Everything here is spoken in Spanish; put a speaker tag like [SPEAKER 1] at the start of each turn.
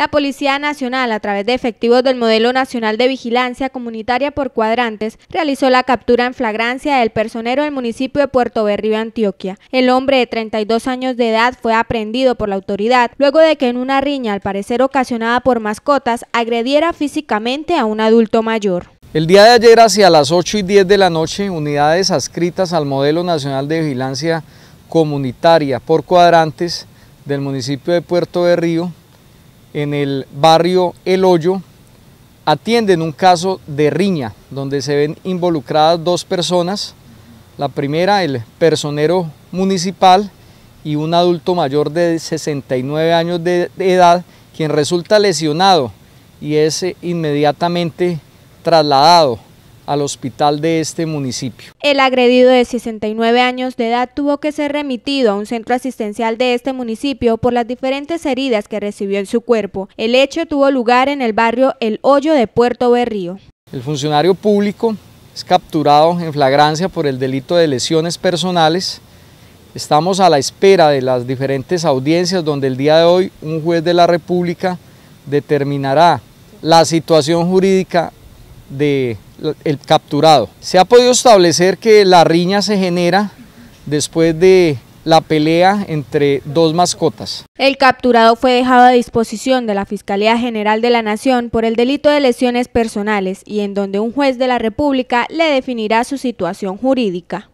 [SPEAKER 1] La Policía Nacional, a través de efectivos del Modelo Nacional de Vigilancia Comunitaria por Cuadrantes, realizó la captura en flagrancia del personero del municipio de Puerto Berrío, Antioquia. El hombre de 32 años de edad fue aprehendido por la autoridad luego de que en una riña, al parecer ocasionada por mascotas, agrediera físicamente a un adulto mayor.
[SPEAKER 2] El día de ayer, hacia las 8 y 10 de la noche, unidades adscritas al Modelo Nacional de Vigilancia Comunitaria por Cuadrantes del municipio de Puerto Berrío en el barrio El Hoyo atienden un caso de riña donde se ven involucradas dos personas. La primera, el personero municipal y un adulto mayor de 69 años de edad, quien resulta lesionado y es inmediatamente trasladado al hospital de este municipio.
[SPEAKER 1] El agredido de 69 años de edad tuvo que ser remitido a un centro asistencial de este municipio por las diferentes heridas que recibió en su cuerpo. El hecho tuvo lugar en el barrio El Hoyo de Puerto Berrío.
[SPEAKER 2] El funcionario público es capturado en flagrancia por el delito de lesiones personales. Estamos a la espera de las diferentes audiencias donde el día de hoy un juez de la República determinará la situación jurídica de el capturado. Se ha podido establecer que la riña se genera después de la pelea entre dos mascotas.
[SPEAKER 1] El capturado fue dejado a disposición de la Fiscalía General de la Nación por el delito de lesiones personales y en donde un juez de la República le definirá su situación jurídica.